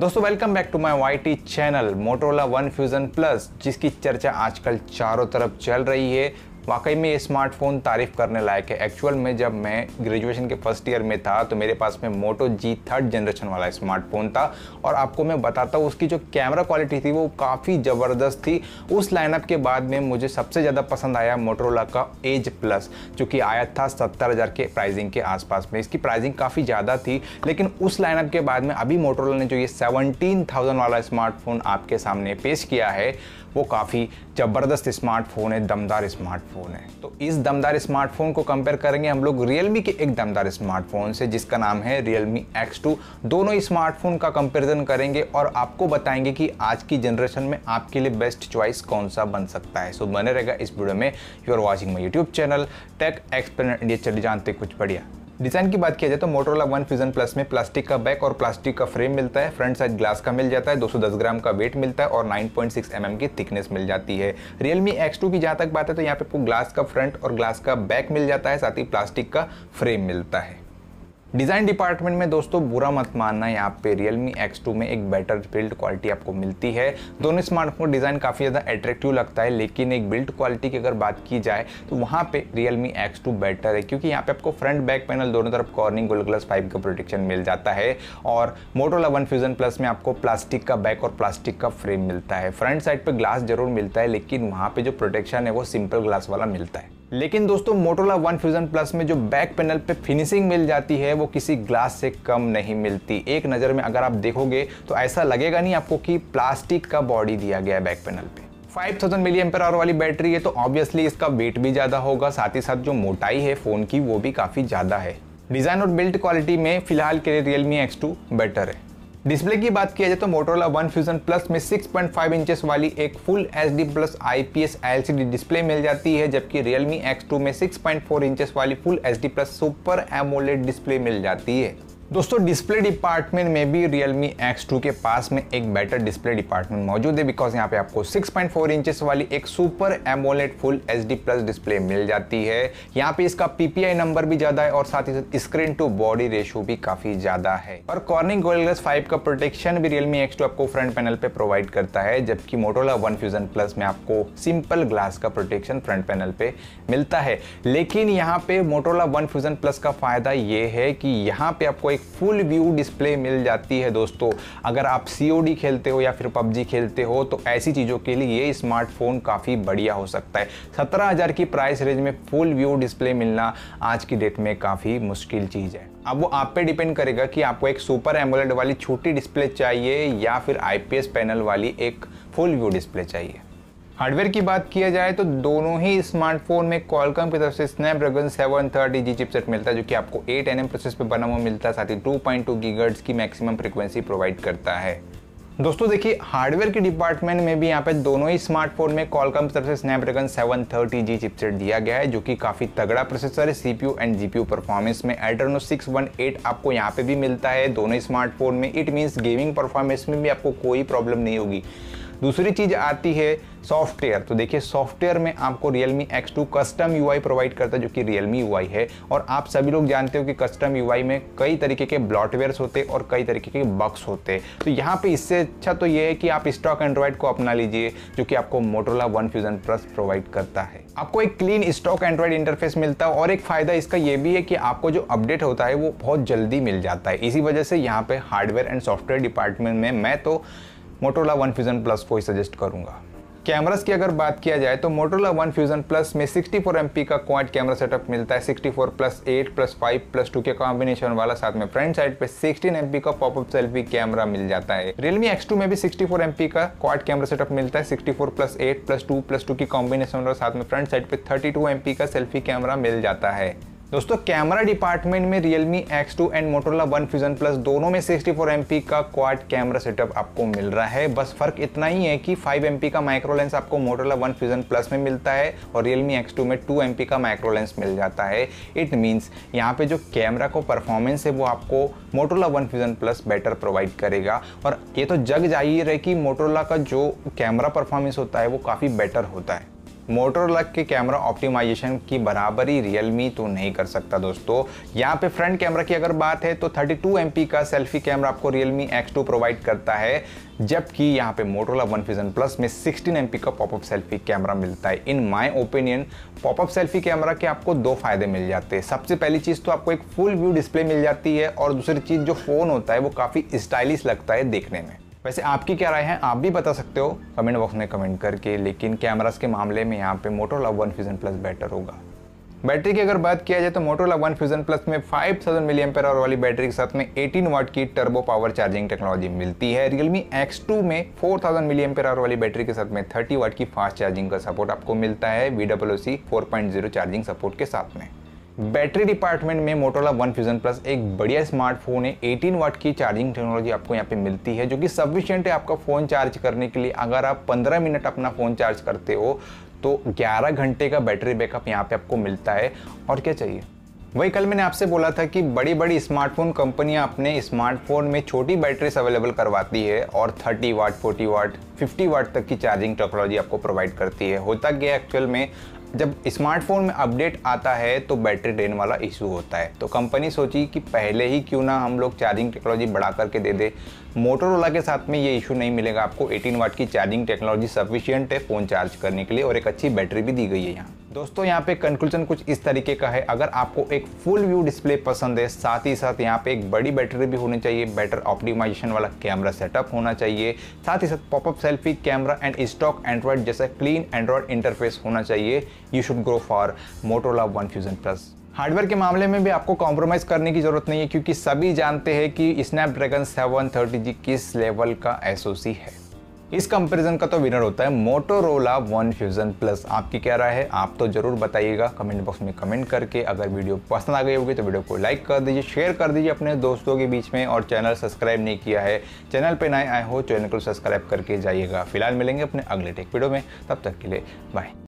दोस्तों welcome back to my Y channel Motorola one fusion plus जिसकी चर्चा आजकल चारों तरफ चल रही है वाकई में ये स्मार्टफ़ोन तारीफ़ करने लायक है एक्चुअल में जब मैं ग्रेजुएशन के फर्स्ट ईयर में था तो मेरे पास में मोटो जी थर्ड जनरेशन वाला स्मार्टफोन था और आपको मैं बताता हूँ उसकी जो कैमरा क्वालिटी थी वो काफ़ी ज़बरदस्त थी उस लाइनअप के बाद में मुझे सबसे ज़्यादा पसंद आया मोटरोला का एज प्लस जो कि आया था सत्तर हज़ार के प्राइजिंग के आसपास में इसकी प्राइजिंग काफ़ी ज़्यादा थी लेकिन उस लाइनअप के बाद में अभी मोटरोला ने जो ये सेवनटीन थाउजेंड वाला स्मार्टफोन आपके सामने पेश किया है वो काफ़ी ज़बरदस्त स्मार्टफोन है दमदार स्मार्टफोन स्मार्टफोन है तो इस दमदार स्मार्टफोन को कंपेयर करेंगे हम लोग रियलमी के एक दमदार स्मार्टफोन से जिसका नाम है रियलमी एक्स टू दोनों स्मार्टफोन का कंपेरिजन करेंगे और आपको बताएंगे कि आज की जनरेशन में आपके लिए बेस्ट चॉइस कौन सा बन सकता है सो बने रहेगा इस वीडियो में you are watching my YouTube channel Tech Explainer India चले जानते कुछ बढ़िया डिज़ाइन की बात किया जाए तो मोटरोला वन फ्यूजन प्लस में प्लास्टिक का बैक और प्लास्टिक का फ्रेम मिलता है फ्रंट साइड ग्लास का मिल जाता है 210 ग्राम का वेट मिलता है और 9.6 पॉइंट mm की थिकनेस मिल जाती है रियलमी एक्स की जहाँ तक बात है तो यहाँ पे आपको ग्लास का फ्रंट और ग्लास का बैक मिल जाता है साथ ही प्लास्टिक का फ्रेम मिलता है डिज़ाइन डिपार्टमेंट में दोस्तों बुरा मत मानना यहाँ पे Realme X2 में एक बेटर बिल्ड क्वालिटी आपको मिलती है दोनों स्मार्टफोन डिज़ाइन काफ़ी ज़्यादा एट्रैक्टिव लगता है लेकिन एक बिल्ड क्वालिटी की अगर बात की जाए तो वहाँ पे Realme X2 बेटर है क्योंकि यहाँ पे आपको फ्रंट बैक पैनल दोनों तरफ कॉर्निंग गोल ग्लस फाइव का प्रोटेक्शन मिल जाता है और मोटोला वन फ्यूजन प्लस में आपको प्लास्टिक का बैक और प्लास्टिक का फ्रेम मिलता है फ्रंट साइड पर ग्लास जरूर मिलता है लेकिन वहाँ पर जो प्रोटेक्शन है वो सिंपल ग्लास वाला मिलता है लेकिन दोस्तों मोटोला वन फ्यूजन प्लस में जो बैक पैनल पे फिनिशिंग मिल जाती है वो किसी ग्लास से कम नहीं मिलती एक नज़र में अगर आप देखोगे तो ऐसा लगेगा नहीं आपको कि प्लास्टिक का बॉडी दिया गया है बैक पैनल पे 5000 थाउजेंड मिली एम्पर आवर वाली बैटरी है तो ऑब्वियसली इसका वेट भी ज़्यादा होगा साथ ही साथ जो मोटाई है फ़ोन की वो भी काफ़ी ज़्यादा है डिज़ाइन और बिल्ड क्वालिटी में फिलहाल के लिए रियलमी एक्स टू बेटर है डिस्प्ले की बात किया जाए तो मोटोला वन फ्यूजन प्लस में 6.5 इंचेस वाली एक full H D plus I P S L C D display मिल जाती है जबकि रियलमी एक्स टू में 6.4 इंचेस वाली full H D plus super AMOLED display मिल जाती है दोस्तों डिस्प्ले डिपार्टमेंट में भी Realme X2 के पास में एक बेटर डिस्प्ले डिपार्टमेंट मौजूद है बिकॉज यहाँ पे आपको 6.4 इंचेस वाली एक super AMOLED full H plus display मिल जाती है यहाँ पे इसका पीपीआई नंबर भी ज्यादा है और साथ ही साथ स्क्रीन टू बॉडी रेशियो भी काफी ज्यादा है और कॉर्निंग गोलगस फाइव का प्रोटेक्शन भी रियलमी एक्स आपको फ्रंट पैनल पे प्रोवाइड करता है जबकि मोटोला वन फ्यूजन प्लस में आपको सिंपल ग्लास का प्रोटेक्शन फ्रंट पैनल पे मिलता है लेकिन यहाँ पे मोटोला वन फ्यूजन प्लस का फायदा ये है कि यहाँ पे आपको एक एक फुल व्यू डिस्प्ले मिल जाती है दोस्तों अगर आप सी खेलते हो या फिर पबजी खेलते हो तो ऐसी चीज़ों के लिए ये स्मार्टफोन काफ़ी बढ़िया हो सकता है सत्रह हज़ार की प्राइस रेंज में फुल व्यू डिस्प्ले मिलना आज की डेट में काफ़ी मुश्किल चीज़ है अब वो आप पे डिपेंड करेगा कि आपको एक सुपर एमोलेड वाली छोटी डिस्प्ले चाहिए या फिर आईपीएस पैनल वाली एक फुल व्यू डिस्प्ले चाहिए हार्डवेयर की बात किया जाए तो दोनों ही स्मार्टफोन में कॉलकम की तरफ से स्नैपड्रैगन 730 जी चिपसेट मिलता है जो कि आपको 8 एन प्रोसेस पे बना हुआ मिलता है साथ ही 2.2 पॉइंट की मैक्सिमम फ्रिक्वेंसी प्रोवाइड करता है दोस्तों देखिए हार्डवेयर के डिपार्टमेंट में भी यहाँ पे दोनों ही स्मार्टफोन में कॉलकम की तरफ से स्नैपड्रैगन 730G चिपसेट दिया गया है जो कि काफ़ी तगड़ा प्रोसेसर है सीपीयू एंड जीपीयू परफॉर्मेंस में एल्टरनो 618 आपको यहाँ पे भी मिलता है दोनों स्मार्टफोन में इट मीन्स गेमिंग परफॉर्मेंस में भी आपको कोई प्रॉब्लम नहीं होगी दूसरी चीज़ आती है सॉफ्टवेयर तो देखिए सॉफ्टवेयर में आपको X two custom I provide करता है जो कि यू आई है और आप सभी लोग जानते हो कि कस्टम आई में कई तरीके के ब्लॉटवेयर होते हैं और कई तरीके के बक्स होते हैं तो यहाँ पे इससे अच्छा तो ये है कि आप स्टॉक एंड्रॉयड को अपना लीजिए जो कि आपको Motorola one fusion Plus provide करता है आपको एक क्लीन स्टॉक एंड्रॉयड इंटरफेस मिलता है और एक फ़ायदा इसका ये भी है कि आपको जो अपडेट होता है वो बहुत जल्दी मिल जाता है इसी वजह से यहाँ पे हार्डवेयर एंड सॉफ्टवेयर डिपार्टमेंट में मैं तो मोटोला वन फ्यूज़न प्लस को ही सजेस्ट करूंगा कैमरास की अगर बात किया जाए तो मोटोला वन फ्यूजन प्लस में 64 फोर का क्वाइट कैमरा सेटअप मिलता है 64 plus eight plus five plus two के कॉम्बिनेशन वाला साथ में फ्रंट साइड पे 16 एम का पॉपअप सेल्फी कैमरा मिल जाता है रियलमी एक्स में भी 64 फोर का क्वाइट कैमरा सेटअप मिलता है 64 four plus eight plus two plus two की कॉम्बिनेशन वाला साथ में फ्रंट साइड पे थर्टी टू का सेल्फी कैमरा मिल जाता है दोस्तों कैमरा डिपार्टमेंट में Realme X2 and Motorola One Fusion Plus दोनों में 64 फोर का क्वाड कैमरा सेटअप आपको मिल रहा है बस फर्क इतना ही है कि 5 MP का माइक्रो लेंस आपको मोटोला वन फ्यूज़न प्लस में मिलता है और Realme X2 में 2 MP का माइक्रो लेंस मिल जाता है इट मीन्स यहाँ पे जो कैमरा को परफॉर्मेंस है वो आपको Motorola One Fusion Plus better provide करेगा और ये तो जग जाहिर है कि मोटोला का जो कैमरा परफॉर्मेंस होता है वो काफ़ी बेटर होता है मोटोरोला के कैमरा ऑप्टिमाइजेशन की बराबरी रियलमी तो नहीं कर सकता दोस्तों यहाँ पे फ्रंट कैमरा की अगर बात है तो 32 टू का सेल्फी कैमरा आपको रियलमी एक्स प्रोवाइड करता है जबकि यहाँ पे मोटोला वन फिजन प्लस में 16 एम का पॉपअप सेल्फी कैमरा मिलता है in my opinion popup selfie camera के आपको दो फायदे मिल जाते हैं सबसे पहली चीज़ तो आपको एक फुल व्यू डिस्प्ले मिल जाती है और दूसरी चीज़ जो फ़ोन होता है वो काफ़ी स्टाइलिश लगता है देखने में वैसे आपकी क्या राय है आप भी बता सकते हो कमेंट बॉक्स में कमेंट करके लेकिन कैमरास के मामले में यहाँ पे Motorola one fusion Plus better होगा बैटरी की अगर बात किया जाए तो मोटोला वन फ्यूजन प्लस में 5000 थाउजेंड मिली एम वाली बैटरी के साथ में 18 वाट की टर्बो पावर चार्जिंग टेक्नोलॉजी मिलती है रियलमी एक्स में 4000 थाउजेंड मिली एम्पेयर वाली बैटरी के साथ में 30 वाट की फास्ट चार्जिंग का सपोर्ट आपको मिलता है वी डब्ल्यू चार्जिंग सपोर्ट के साथ में बैटरी डिपार्टमेंट में मोटोला वन फ्यूजन प्लस एक बढ़िया स्मार्टफोन है 18 वाट की चार्जिंग टेक्नोलॉजी आपको यहाँ पे मिलती है जो कि सफिशियंट है आपका फ़ोन चार्ज करने के लिए अगर आप 15 मिनट अपना फ़ोन चार्ज करते हो तो 11 घंटे का बैटरी बैकअप यहाँ पे आपको मिलता है और क्या चाहिए वही कल मैंने आपसे बोला था कि बड़ी बड़ी स्मार्टफोन कंपनियां अपने स्मार्टफोन में छोटी बैटरीज अवेलेबल करवाती है और 30 वाट 40 वाट 50 वाट तक की चार्जिंग टेक्नोलॉजी आपको प्रोवाइड करती है होता क्या एक्चुअल में जब स्मार्टफोन में अपडेट आता है तो बैटरी ड्रेन वाला इशू होता है तो कंपनी सोची कि पहले ही क्यों ना हम लोग चार्जिंग टेक्नोलॉजी बढ़ा करके दे दे मोटोरोला के साथ में ये इशू नहीं मिलेगा आपको 18 वाट की चार्जिंग टेक्नोलॉजी सफिशियंट है फ़ोन चार्ज करने के लिए और एक अच्छी बैटरी भी दी गई है यहाँ दोस्तों यहाँ पे कंक्लूजन कुछ इस तरीके का है अगर आपको एक फुल व्यू डिस्प्ले पसंद है साथ ही साथ यहाँ पे एक बड़ी बैटरी भी होनी चाहिए बेटर ऑप्टिमाइजेशन वाला कैमरा सेटअप होना चाहिए साथ ही साथ popup selfie camera and stock Android जैसा क्लीन एंड्रॉयड इंटरफेस होना चाहिए you should go for Motorola one fusion Plus hardware के मामले में भी आपको कॉम्प्रोमाइज़ करने की ज़रूरत नहीं है क्योंकि सभी जानते हैं कि स्नैपड्रैगन सेवन थर्टी जी किस लेवल का एस है इस कंपैरिजन का तो विनर होता है मोटोरोला वन फ्यूजन प्लस आपकी क्या राय है आप तो जरूर बताइएगा कमेंट बॉक्स में कमेंट करके अगर वीडियो पसंद आ गई होगी तो वीडियो को लाइक कर दीजिए शेयर कर दीजिए अपने दोस्तों के बीच में और चैनल सब्सक्राइब नहीं किया है चैनल पर नए आए हो चैनल को सब्सक्राइब करके जाइएगा फिलहाल मिलेंगे अपने अगले टेक वीडियो में तब तक के लिए बाय